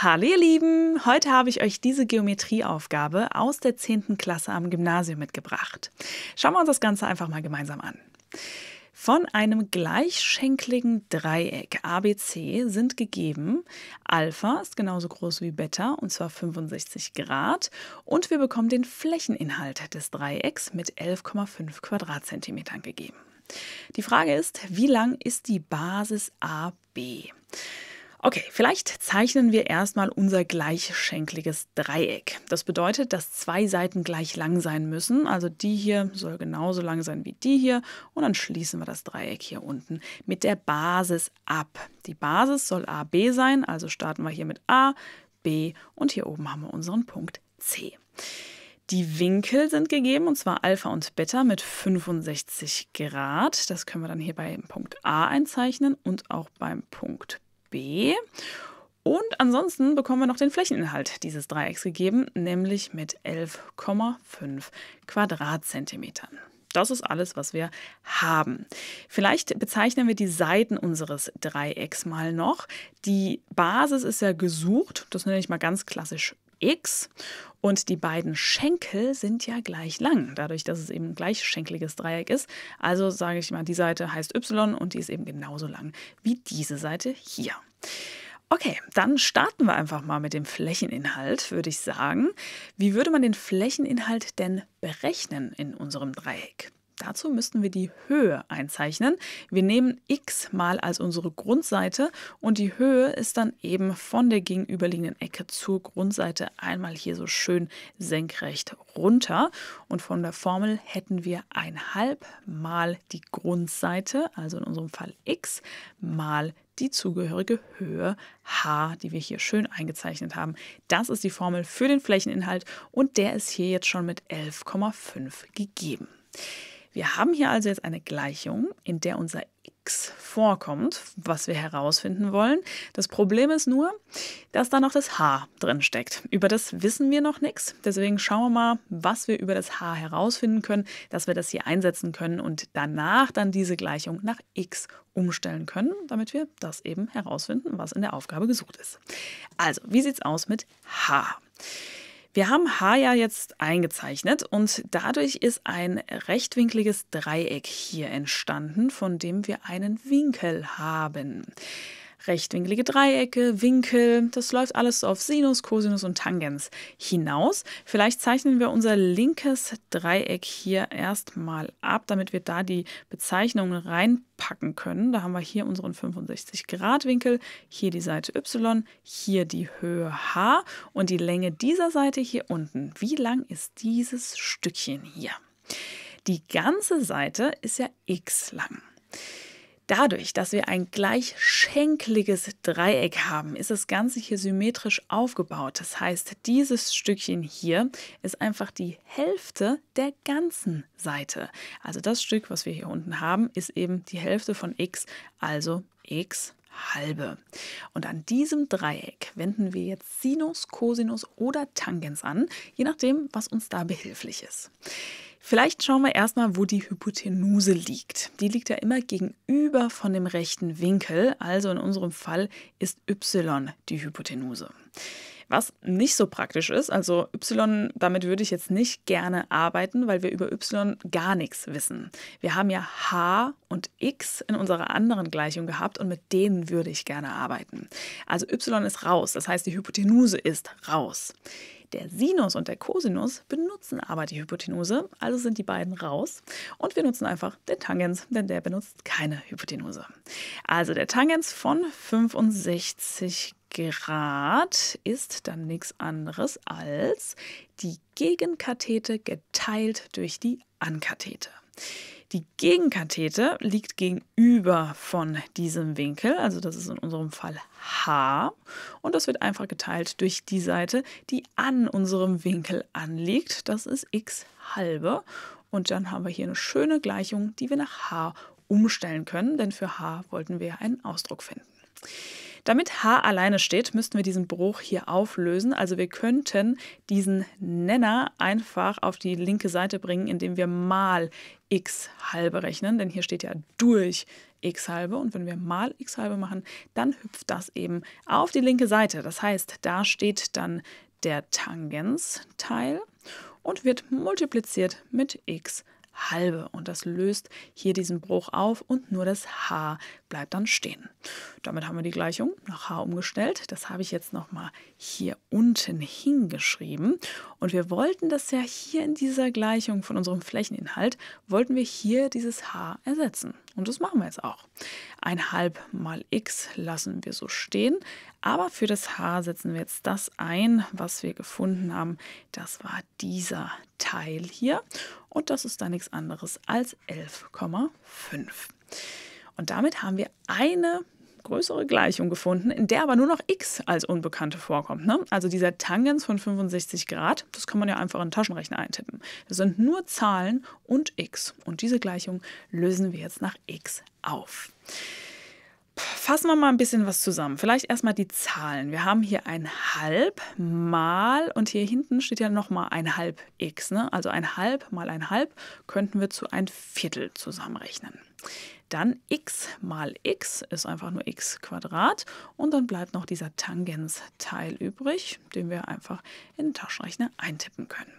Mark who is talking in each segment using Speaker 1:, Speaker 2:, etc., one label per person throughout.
Speaker 1: Hallo ihr Lieben, heute habe ich euch diese Geometrieaufgabe aus der 10. Klasse am Gymnasium mitgebracht. Schauen wir uns das Ganze einfach mal gemeinsam an. Von einem gleichschenkligen Dreieck ABC sind gegeben, Alpha ist genauso groß wie Beta und zwar 65 Grad und wir bekommen den Flächeninhalt des Dreiecks mit 11,5 Quadratzentimetern gegeben. Die Frage ist, wie lang ist die Basis AB? Okay, vielleicht zeichnen wir erstmal unser gleichschenkliges Dreieck. Das bedeutet, dass zwei Seiten gleich lang sein müssen. Also die hier soll genauso lang sein wie die hier. Und dann schließen wir das Dreieck hier unten mit der Basis ab. Die Basis soll AB sein, also starten wir hier mit A, B und hier oben haben wir unseren Punkt C. Die Winkel sind gegeben, und zwar Alpha und Beta mit 65 Grad. Das können wir dann hier beim Punkt A einzeichnen und auch beim Punkt B b. Und ansonsten bekommen wir noch den Flächeninhalt dieses Dreiecks gegeben, nämlich mit 11,5 Quadratzentimetern. Das ist alles, was wir haben. Vielleicht bezeichnen wir die Seiten unseres Dreiecks mal noch. Die Basis ist ja gesucht, das nenne ich mal ganz klassisch X. Und die beiden Schenkel sind ja gleich lang, dadurch, dass es eben ein gleichschenkeliges Dreieck ist. Also sage ich mal, die Seite heißt Y und die ist eben genauso lang wie diese Seite hier. Okay, dann starten wir einfach mal mit dem Flächeninhalt, würde ich sagen. Wie würde man den Flächeninhalt denn berechnen in unserem Dreieck? Dazu müssten wir die Höhe einzeichnen. Wir nehmen x mal als unsere Grundseite und die Höhe ist dann eben von der gegenüberliegenden Ecke zur Grundseite einmal hier so schön senkrecht runter. Und von der Formel hätten wir ein halb mal die Grundseite, also in unserem Fall x, mal die zugehörige Höhe h, die wir hier schön eingezeichnet haben. Das ist die Formel für den Flächeninhalt und der ist hier jetzt schon mit 11,5 gegeben. Wir haben hier also jetzt eine Gleichung, in der unser x vorkommt, was wir herausfinden wollen. Das Problem ist nur, dass da noch das h drin steckt. Über das wissen wir noch nichts, deswegen schauen wir mal, was wir über das h herausfinden können, dass wir das hier einsetzen können und danach dann diese Gleichung nach x umstellen können, damit wir das eben herausfinden, was in der Aufgabe gesucht ist. Also, wie sieht es aus mit h? Wir haben H ja jetzt eingezeichnet und dadurch ist ein rechtwinkliges Dreieck hier entstanden, von dem wir einen Winkel haben rechtwinklige Dreiecke, Winkel, das läuft alles auf Sinus, Cosinus und Tangens hinaus. Vielleicht zeichnen wir unser linkes Dreieck hier erstmal ab, damit wir da die Bezeichnungen reinpacken können. Da haben wir hier unseren 65 Grad Winkel, hier die Seite y, hier die Höhe h und die Länge dieser Seite hier unten. Wie lang ist dieses Stückchen hier? Die ganze Seite ist ja x lang. Dadurch, dass wir ein gleichschenkliges Dreieck haben, ist das Ganze hier symmetrisch aufgebaut. Das heißt, dieses Stückchen hier ist einfach die Hälfte der ganzen Seite. Also das Stück, was wir hier unten haben, ist eben die Hälfte von x, also x halbe. Und an diesem Dreieck wenden wir jetzt Sinus, Cosinus oder Tangens an, je nachdem, was uns da behilflich ist. Vielleicht schauen wir erstmal, wo die Hypotenuse liegt. Die liegt ja immer gegenüber von dem rechten Winkel, also in unserem Fall ist y die Hypotenuse. Was nicht so praktisch ist, also y, damit würde ich jetzt nicht gerne arbeiten, weil wir über y gar nichts wissen. Wir haben ja h und x in unserer anderen Gleichung gehabt und mit denen würde ich gerne arbeiten. Also y ist raus, das heißt die Hypotenuse ist raus. Der Sinus und der Cosinus benutzen aber die Hypotenuse, also sind die beiden raus. Und wir nutzen einfach den Tangens, denn der benutzt keine Hypotenuse. Also der Tangens von 65 Grad ist dann nichts anderes als die Gegenkathete geteilt durch die Ankathete. Die Gegenkathete liegt gegenüber von diesem Winkel, also das ist in unserem Fall H. Und das wird einfach geteilt durch die Seite, die an unserem Winkel anliegt. Das ist x halbe. Und dann haben wir hier eine schöne Gleichung, die wir nach H umstellen können, denn für H wollten wir einen Ausdruck finden. Damit h alleine steht, müssten wir diesen Bruch hier auflösen. Also wir könnten diesen Nenner einfach auf die linke Seite bringen, indem wir mal x halbe rechnen, denn hier steht ja durch x halbe und wenn wir mal x halbe machen, dann hüpft das eben auf die linke Seite. Das heißt, da steht dann der Tangensteil und wird multipliziert mit x halbe halbe und das löst hier diesen Bruch auf und nur das H bleibt dann stehen. Damit haben wir die Gleichung nach H umgestellt. Das habe ich jetzt noch mal hier unten hingeschrieben und wir wollten das ja hier in dieser Gleichung von unserem Flächeninhalt, wollten wir hier dieses H ersetzen und das machen wir jetzt auch. Ein halb mal x lassen wir so stehen, aber für das H setzen wir jetzt das ein, was wir gefunden haben. Das war dieser Teil hier und das ist dann nichts anderes als 11,5. Und damit haben wir eine größere Gleichung gefunden, in der aber nur noch x als Unbekannte vorkommt. Ne? Also dieser Tangens von 65 Grad, das kann man ja einfach in den Taschenrechner eintippen. Das sind nur Zahlen und x. Und diese Gleichung lösen wir jetzt nach x auf. Fassen wir mal ein bisschen was zusammen. Vielleicht erstmal die Zahlen. Wir haben hier ein halb mal und hier hinten steht ja nochmal ein halb x. Ne? Also ein halb mal ein halb könnten wir zu ein Viertel zusammenrechnen. Dann x mal x ist einfach nur x Quadrat und dann bleibt noch dieser Tangensteil übrig, den wir einfach in den Taschenrechner eintippen können.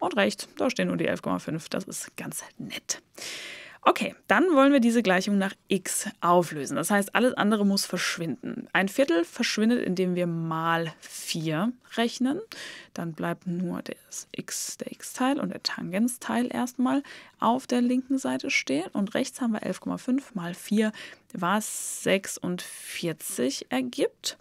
Speaker 1: Und rechts, da stehen nur die 11,5, das ist ganz nett. Okay, dann wollen wir diese Gleichung nach x auflösen. Das heißt, alles andere muss verschwinden. Ein Viertel verschwindet, indem wir mal 4 rechnen. Dann bleibt nur das x, der x-Teil und der Tangenzteil erstmal auf der linken Seite stehen. Und rechts haben wir 11,5 mal 4, was 46 ergibt.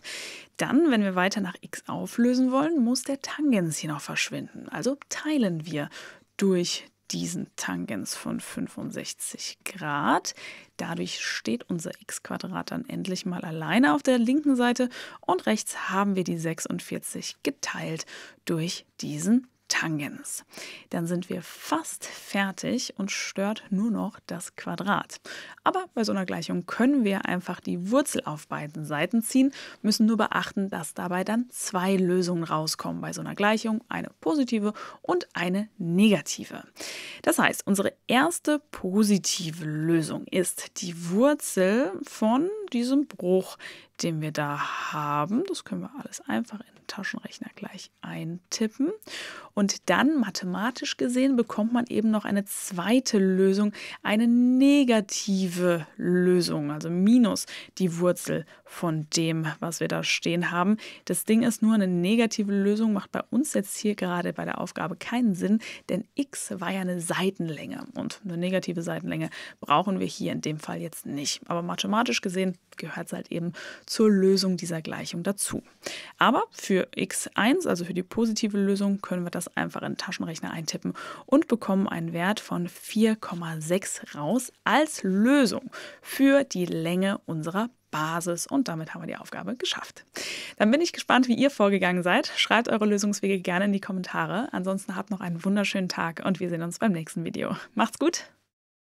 Speaker 1: Dann, wenn wir weiter nach x auflösen wollen, muss der Tangens hier noch verschwinden. Also teilen wir durch diesen Tangens von 65 Grad. Dadurch steht unser x quadrat dann endlich mal alleine auf der linken Seite und rechts haben wir die 46 geteilt durch diesen Tangens. Dann sind wir fast fertig und stört nur noch das Quadrat. Aber bei so einer Gleichung können wir einfach die Wurzel auf beiden Seiten ziehen, müssen nur beachten, dass dabei dann zwei Lösungen rauskommen bei so einer Gleichung, eine positive und eine negative. Das heißt, unsere erste positive Lösung ist die Wurzel von diesem Bruch, den wir da haben. Das können wir alles einfach in Taschenrechner gleich eintippen. Und dann mathematisch gesehen bekommt man eben noch eine zweite Lösung, eine negative Lösung, also minus die Wurzel von dem, was wir da stehen haben. Das Ding ist nur eine negative Lösung, macht bei uns jetzt hier gerade bei der Aufgabe keinen Sinn, denn x war ja eine Seitenlänge und eine negative Seitenlänge brauchen wir hier in dem Fall jetzt nicht. Aber mathematisch gesehen gehört es halt eben zur Lösung dieser Gleichung dazu. Aber für für x1, also für die positive Lösung, können wir das einfach in den Taschenrechner eintippen und bekommen einen Wert von 4,6 raus als Lösung für die Länge unserer Basis und damit haben wir die Aufgabe geschafft. Dann bin ich gespannt, wie ihr vorgegangen seid. Schreibt eure Lösungswege gerne in die Kommentare. Ansonsten habt noch einen wunderschönen Tag und wir sehen uns beim nächsten Video. Macht's gut!